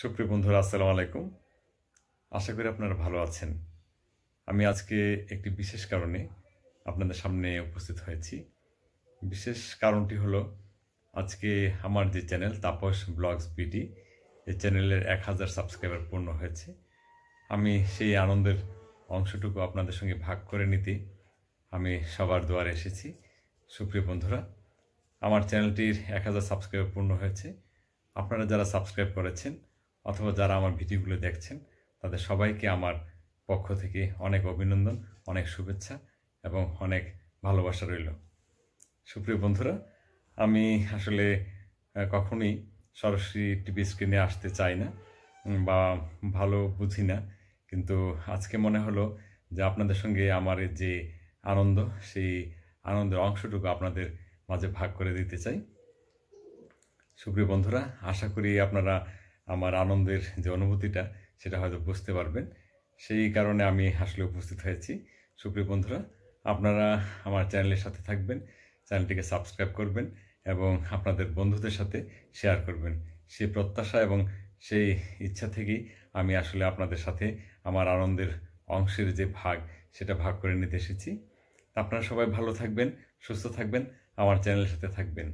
সুপ্রিয় বন্ধুরা আসসালামু আলাইকুম আশা করি আপনারা ভালো আছেন আমি আজকে একটি বিশেষ কারণে আপনাদের সামনে উপস্থিত হয়েছি বিশেষ কারণটি হলো আজকে আমার যে চ্যানেল তাপস ব্লগস বিডি এই চ্যানেলের এক হাজার সাবস্ক্রাইবার পূর্ণ হয়েছে আমি সেই আনন্দের অংশটুকু আপনাদের সঙ্গে ভাগ করে নিতে আমি সবার দোয়ারে এসেছি সুপ্রিয় বন্ধুরা আমার চ্যানেলটির এক হাজার সাবস্ক্রাইবার পূর্ণ হয়েছে আপনারা যারা সাবস্ক্রাইব করেছেন অথবা যারা আমার ভিডিওগুলো দেখছেন তাদের সবাইকে আমার পক্ষ থেকে অনেক অভিনন্দন অনেক শুভেচ্ছা এবং অনেক ভালোবাসা রইল সুপ্রিয় বন্ধুরা আমি আসলে কখনোই সরাসরি টিভি স্ক্রিনে আসতে চাই না বা ভালো বুঝি না কিন্তু আজকে মনে হলো যে আপনাদের সঙ্গে আমার যে আনন্দ সেই আনন্দের অংশটুকু আপনাদের মাঝে ভাগ করে দিতে চাই সুপ্রিয় বন্ধুরা আশা করি আপনারা আমার আনন্দের যে অনুভূতিটা সেটা হয়তো বুঝতে পারবেন সেই কারণে আমি আসলে উপস্থিত হয়েছি সুপ্রিয় বন্ধুরা আপনারা আমার চ্যানেলের সাথে থাকবেন চ্যানেলটিকে সাবস্ক্রাইব করবেন এবং আপনাদের বন্ধুদের সাথে শেয়ার করবেন সেই প্রত্যাশা এবং সেই ইচ্ছা থেকেই আমি আসলে আপনাদের সাথে আমার আনন্দের অংশের যে ভাগ সেটা ভাগ করে নিতে এসেছি আপনারা সবাই ভালো থাকবেন সুস্থ থাকবেন আমার চ্যানেলের সাথে থাকবেন